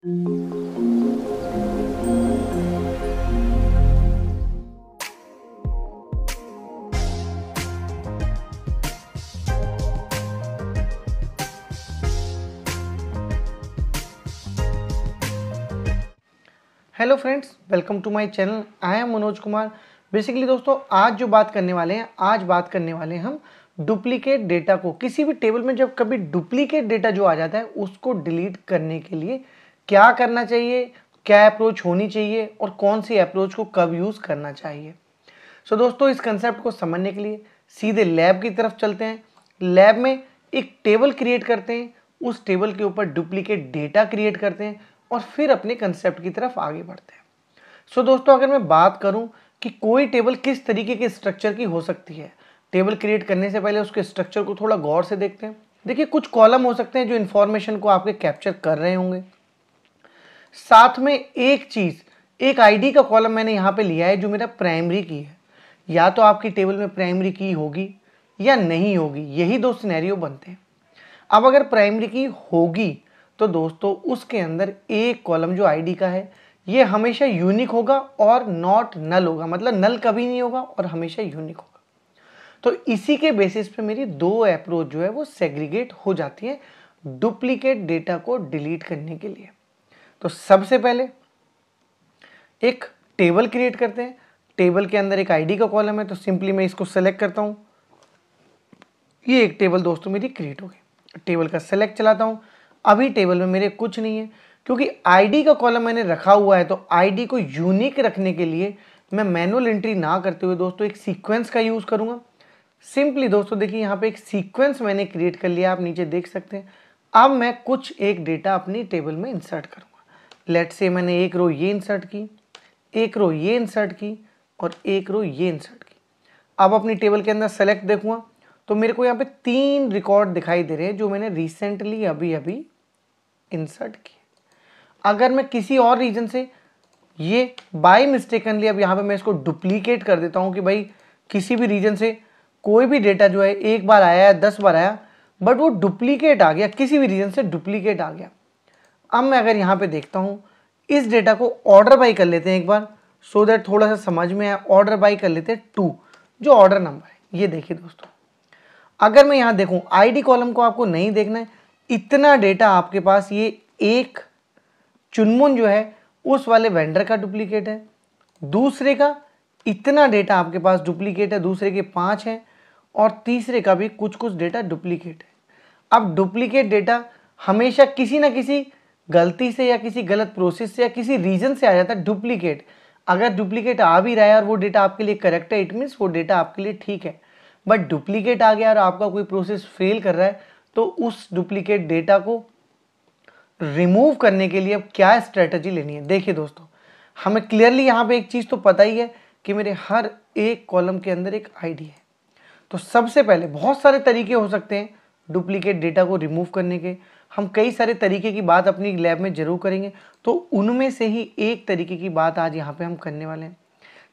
hello friends welcome to my channel I am Manoj Kumar basically दोस्तों आज जो बात करने वाले हैं आज बात करने वाले हैं हम डुप्लीकेट डेटा को किसी भी टेबल में जब कभी डुप्लीकेट डेटा जो आ जाता है उसको डिलीट करने के लिए क्या करना चाहिए क्या अप्रोच होनी चाहिए और कौन सी अप्रोच को कब यूज़ करना चाहिए सो so, दोस्तों इस कंसेप्ट को समझने के लिए सीधे लैब की तरफ चलते हैं लैब में एक टेबल क्रिएट करते हैं उस टेबल के ऊपर डुप्लीकेट डेटा क्रिएट करते हैं और फिर अपने कंसेप्ट की तरफ आगे बढ़ते हैं सो so, दोस्तों अगर मैं बात करूं कि कोई टेबल किस तरीके के स्ट्रक्चर की हो सकती है टेबल क्रिएट करने से पहले उसके स्ट्रक्चर को थोड़ा गौर से देखते हैं देखिए कुछ कॉलम हो सकते हैं जो इन्फॉर्मेशन को आपके कैप्चर कर रहे होंगे साथ में एक चीज़ एक आईडी का कॉलम मैंने यहाँ पे लिया है जो मेरा प्राइमरी की है या तो आपकी टेबल में प्राइमरी की होगी या नहीं होगी यही दो सिनेरियो बनते हैं अब अगर प्राइमरी की होगी तो दोस्तों उसके अंदर एक कॉलम जो आईडी का है ये हमेशा यूनिक होगा और नॉट नल होगा मतलब नल कभी नहीं होगा और हमेशा यूनिक होगा तो इसी के बेसिस पे मेरी दो अप्रोच जो है वो सेग्रीगेट हो जाती है डुप्लीकेट डेटा को डिलीट करने के लिए तो सबसे पहले एक टेबल क्रिएट करते हैं टेबल के अंदर एक आईडी का कॉलम है तो सिंपली मैं इसको सेलेक्ट करता हूँ ये एक टेबल दोस्तों मेरी क्रिएट हो गई टेबल का सेलेक्ट चलाता हूँ अभी टेबल में मेरे कुछ नहीं है क्योंकि आईडी का कॉलम मैंने रखा हुआ है तो आईडी को यूनिक रखने के लिए मैं मैनुअल एंट्री ना करते हुए दोस्तों एक सीक्वेंस का यूज़ करूँगा सिंपली दोस्तों देखिए यहाँ पे एक सीक्वेंस मैंने क्रिएट कर लिया आप नीचे देख सकते हैं अब मैं कुछ एक डेटा अपनी टेबल में इंसर्ट करूंगा लेट से मैंने एक रो ये इंसर्ट की एक रो ये इंसर्ट की और एक रो ये इंसर्ट की अब अपनी टेबल के अंदर सेलेक्ट देखूँगा तो मेरे को यहाँ पे तीन रिकॉर्ड दिखाई दे रहे हैं जो मैंने रिसेंटली अभी अभी इंसर्ट किए अगर मैं किसी और रीजन से ये बाई मिस्टेकनली अब यहाँ पे मैं इसको डुप्लीकेट कर देता हूँ कि भाई किसी भी रीजन से कोई भी डेटा जो है एक बार आया है दस बार आया बट वो डुप्लीकेट आ गया किसी भी रीजन से डुप्लीकेट आ गया अब मैं अगर यहाँ पे देखता हूँ इस डेटा को ऑर्डर बाई कर लेते हैं एक बार सो so देट थोड़ा सा समझ में आए ऑर्डर बाई कर लेते हैं टू जो ऑर्डर नंबर है ये देखिए दोस्तों अगर मैं यहाँ देखूँ आईडी कॉलम को आपको नहीं देखना है इतना डेटा आपके पास ये एक चुनमुन जो है उस वाले वेंडर का डुप्लीकेट है दूसरे का इतना डेटा आपके पास डुप्लीकेट है दूसरे के पाँच हैं और तीसरे का भी कुछ कुछ डेटा डुप्लीकेट है अब डुप्लीकेट डेटा हमेशा किसी ना किसी गलती से या किसी गलत प्रोसेस से या किसी रीजन से आ जाता है डुप्लीकेट अगर डुप्लीकेट आ भी रहा है और वो डेटा आपके लिए करेक्ट है इट मीन्स वो डेटा आपके लिए ठीक है बट डुप्लीकेट आ गया और आपका कोई प्रोसेस फेल कर रहा है तो उस डुप्लीकेट डेटा को रिमूव करने के लिए अब क्या स्ट्रेटजी लेनी है देखिए दोस्तों हमें क्लियरली यहाँ पे एक चीज़ तो पता ही है कि मेरे हर एक कॉलम के अंदर एक आईडी है तो सबसे पहले बहुत सारे तरीके हो सकते हैं डुप्लीकेट डेटा को रिमूव करने के हम कई सारे तरीके की बात अपनी लैब में जरूर करेंगे तो उनमें से ही एक तरीके की बात आज यहाँ पे हम करने वाले हैं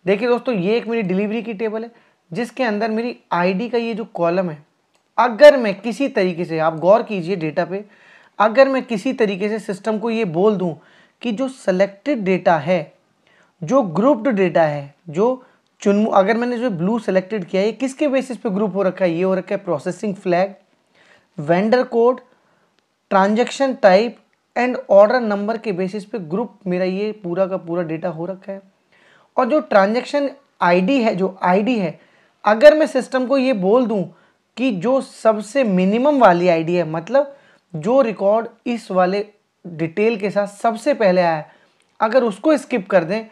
देखिए दोस्तों ये एक मेरी डिलीवरी की टेबल है जिसके अंदर मेरी आईडी का ये जो कॉलम है अगर मैं किसी तरीके से आप गौर कीजिए डेटा पे अगर मैं किसी तरीके से सिस्टम को ये बोल दूँ कि जो सेलेक्टेड डेटा है जो ग्रुप्ड डेटा है जो चुन अगर मैंने जो ब्लू सेलेक्टेड किया है किसके बेसिस पे ग्रुप हो रखा है ये हो रखा है processing flag vendor code transaction type and order number के बेसिस पे ग्रुप मेरा ये पूरा का पूरा डेटा हो रखा है और जो ट्रांजेक्शन आईडी है जो आईडी है अगर मैं सिस्टम को ये बोल दूं कि जो सबसे मिनिमम वाली आईडी है मतलब जो रिकॉर्ड इस वाले डिटेल के साथ सबसे पहले आया है अगर उसको स्किप कर दें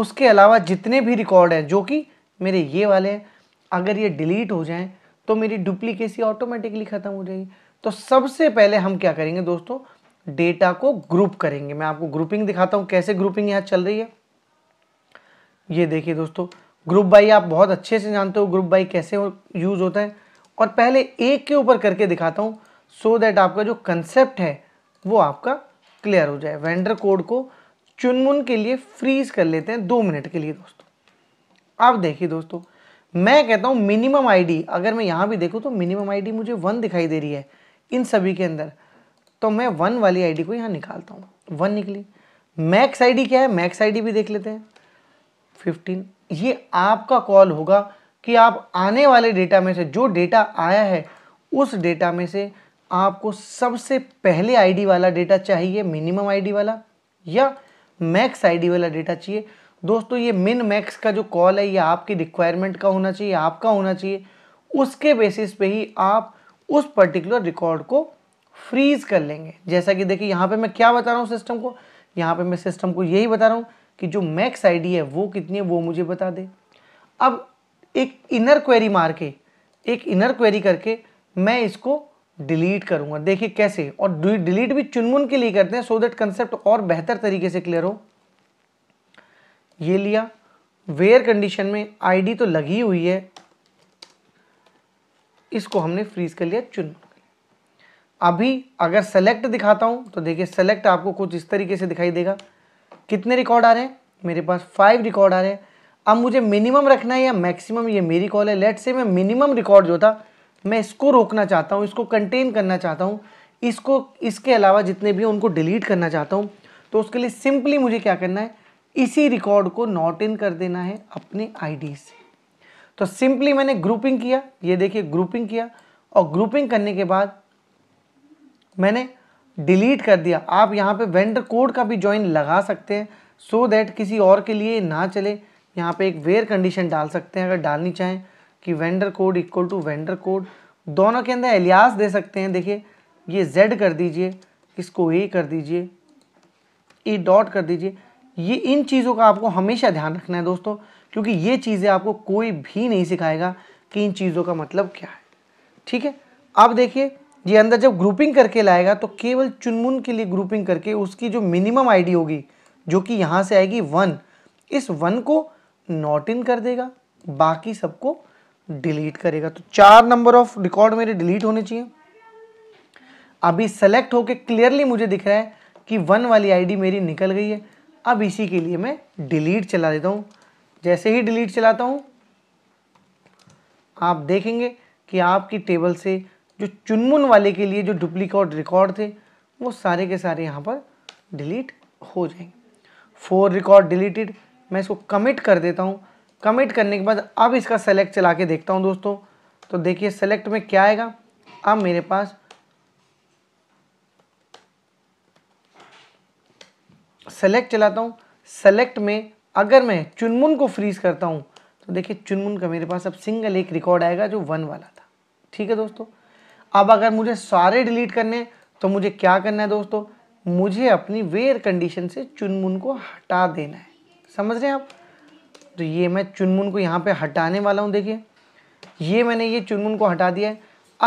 उसके अलावा जितने भी रिकॉर्ड हैं जो कि मेरे ये वाले हैं अगर ये डिलीट हो जाएँ तो मेरी डुप्लीकेसी ऑटोमेटिकली ख़त्म हो जाएगी तो सबसे पहले हम क्या करेंगे दोस्तों डेटा को ग्रुप करेंगे मैं आपको ग्रुपिंग दिखाता हूं कैसे ग्रुपिंग यहां चल रही है ये देखिए दोस्तों ग्रुप बाई आप बहुत अच्छे से जानते हो ग्रुप बाई कैसे हो, यूज़ होता है और पहले एक के ऊपर करके दिखाता हूं सो दैट आपका जो कंसेप्ट है वो आपका क्लियर हो जाए वेंडर कोड को चुनमुन के लिए फ्रीज कर लेते हैं दो मिनट के लिए दोस्तों आप देखिए दोस्तों मैं कहता हूं मिनिमम आईडी अगर मैं यहां भी देखूं तो मिनिमम आईडी मुझे वन दिखाई दे रही है इन सभी के अंदर तो मैं वन वाली आईडी को यहाँ निकालता हूँ वन निकली मैक्स आईडी क्या है मैक्स आईडी भी देख लेते हैं फिफ्टीन ये आपका कॉल होगा कि आप आने वाले डेटा में से जो डेटा आया है उस डेटा में से आपको सबसे पहले आईडी वाला डेटा चाहिए मिनिमम आईडी वाला या मैक्स आईडी वाला डेटा चाहिए दोस्तों ये मिन मैक्स का जो कॉल है ये आपकी रिक्वायरमेंट का होना चाहिए आपका होना चाहिए उसके बेसिस पे ही आप उस पर्टिकुलर रिकॉर्ड को फ्रीज कर लेंगे जैसा कि देखिए यहाँ पे मैं क्या बता रहा हूँ सिस्टम को यहाँ पे मैं सिस्टम को यही बता रहा हूँ कि जो मैक्स आईडी है वो कितनी है वो मुझे बता दे अब एक इनर क्वेरी मार के एक इनर क्वेरी करके मैं इसको डिलीट करूँगा देखिए कैसे और डिलीट भी चुनमुन के लिए करते हैं सो देट कंसेप्ट और बेहतर तरीके से क्लियर हो ये लिया वेयर कंडीशन में आईडी तो लगी हुई है इसको हमने फ्रीज कर लिया चुन अभी अगर सेलेक्ट दिखाता हूँ तो देखिए सेलेक्ट आपको कुछ इस तरीके से दिखाई देगा कितने रिकॉर्ड आ रहे हैं मेरे पास फाइव रिकॉर्ड आ रहे हैं अब मुझे मिनिमम रखना है या मैक्सिमम ये मेरी कॉल है लेट से मैं मिनिमम रिकॉर्ड जो था मैं इसको रोकना चाहता हूँ इसको कंटेन करना चाहता हूँ इसको इसके अलावा जितने भी हैं उनको डिलीट करना चाहता हूँ तो उसके लिए सिंपली मुझे क्या करना है इसी रिकॉर्ड को नॉट इन कर देना है अपने आईडी से तो सिंपली मैंने ग्रुपिंग किया ये देखिए ग्रुपिंग किया और ग्रुपिंग करने के बाद मैंने डिलीट कर दिया आप यहाँ पे वेंडर कोड का भी ज्वाइन लगा सकते हैं सो so दैट किसी और के लिए ना चले यहाँ पे एक वेयर कंडीशन डाल सकते हैं अगर डालनी चाहें कि vendor code equal to vendor code दोनों के अंदर एलियास दे सकते हैं देखिए ये जेड कर दीजिए इसको ए कर दीजिए ए डॉट कर दीजिए ये इन चीज़ों का आपको हमेशा ध्यान रखना है दोस्तों क्योंकि ये चीज़ें आपको कोई भी नहीं सिखाएगा कि इन चीज़ों का मतलब क्या है ठीक है अब देखिए ये अंदर जब ग्रुपिंग करके लाएगा तो केवल चुनमुन के लिए ग्रुपिंग करके उसकी जो मिनिमम आईडी होगी जो कि यहाँ से आएगी वन इस वन को नॉट इन कर देगा बाकी सबको डिलीट करेगा तो चार नंबर ऑफ रिकॉर्ड मेरे डिलीट होने चाहिए अभी सेलेक्ट होके क्लियरली मुझे दिख रहा है कि वन वाली आईडी मेरी निकल गई है अब इसी के लिए मैं डिलीट चला देता हूँ जैसे ही डिलीट चलाता हूँ आप देखेंगे कि आपकी टेबल से जो चुनमुन वाले के लिए जो डुप्लीकेट रिकॉर्ड थे वो सारे के सारे यहाँ पर डिलीट हो जाएंगे फोर रिकॉर्ड डिलीटेड मैं इसको कमिट कर देता हूँ कमिट करने के बाद अब इसका सेलेक्ट चला के देखता हूँ दोस्तों तो देखिए सेलेक्ट में क्या आएगा अब मेरे पास सेलेक्ट चलाता हूँ सेलेक्ट में अगर मैं चुनमुन को फ्रीज करता हूँ तो देखिए चुनमुन का मेरे पास अब सिंगल एक रिकॉर्ड आएगा जो वन वाला था ठीक है दोस्तों अब अगर मुझे सारे डिलीट करने तो मुझे क्या करना है दोस्तों मुझे अपनी वेयर कंडीशन से चुनमुन को हटा देना है समझ रहे हैं आप तो ये मैं चुनमुन को यहाँ पे हटाने वाला हूँ देखिए ये मैंने ये चुनमुन को हटा दिया है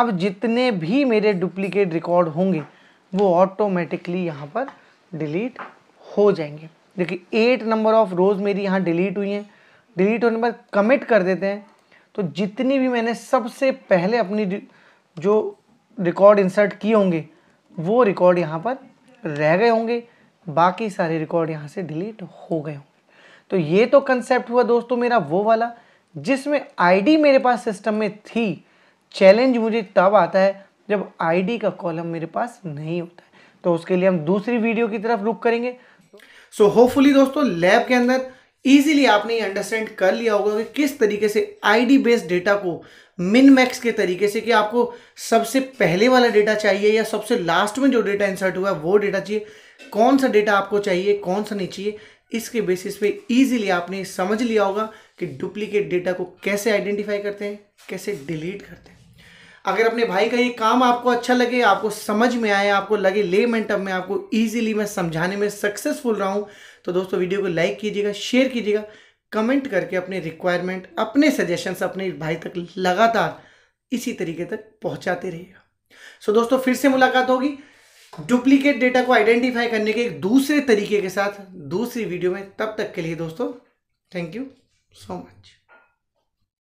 अब जितने भी मेरे डुप्लीकेट रिकॉर्ड होंगे वो ऑटोमेटिकली यहाँ पर डिलीट हो जाएंगे देखिए एट नंबर ऑफ रोज़ मेरी यहाँ डिलीट हुई हैं डिलीट होने पर कमिट कर देते हैं तो जितनी भी मैंने सबसे पहले अपनी जो रिकॉर्ड इंसर्ट किए होंगे वो रिकॉर्ड यहाँ पर रह गए होंगे बाकी सारे रिकॉर्ड यहाँ से डिलीट हो गए होंगे तो ये तो कंसेप्ट हुआ दोस्तों मेरा वो वाला जिसमें आईडी मेरे पास सिस्टम में थी चैलेंज मुझे तब आता है जब आईडी का कॉलम मेरे पास नहीं होता है तो उसके लिए हम दूसरी वीडियो की तरफ रुक करेंगे सो होपफुली दोस्तों लैब के अंदर ईजिली आपने ये अंडरस्टैंड कर लिया होगा कि किस तरीके से आईडी बेस्ड डेटा को मिन मैक्स के तरीके से कि आपको सबसे पहले वाला डेटा चाहिए या सबसे लास्ट में जो डेटा इंसर्ट हुआ है वो डेटा चाहिए कौन सा डेटा आपको चाहिए कौन सा नहीं चाहिए इसके बेसिस पे ईजिली आपने समझ लिया होगा कि डुप्लीकेट डेटा को कैसे आइडेंटिफाई करते हैं कैसे डिलीट करते हैं अगर अपने भाई का ये काम आपको अच्छा लगे आपको समझ में आए आपको लगे ले मेंटअप में आपको ईजिली मैं समझाने में सक्सेसफुल रहा हूँ तो दोस्तों वीडियो को लाइक कीजिएगा शेयर कीजिएगा कमेंट करके अपने रिक्वायरमेंट अपने सजेशंस अपने भाई तक लगातार इसी तरीके तक पहुँचाते रहेगा सो so, दोस्तों फिर से मुलाकात होगी डुप्लीकेट डेटा को आइडेंटिफाई करने के एक दूसरे तरीके के साथ दूसरी वीडियो में तब तक के लिए दोस्तों थैंक यू सो मच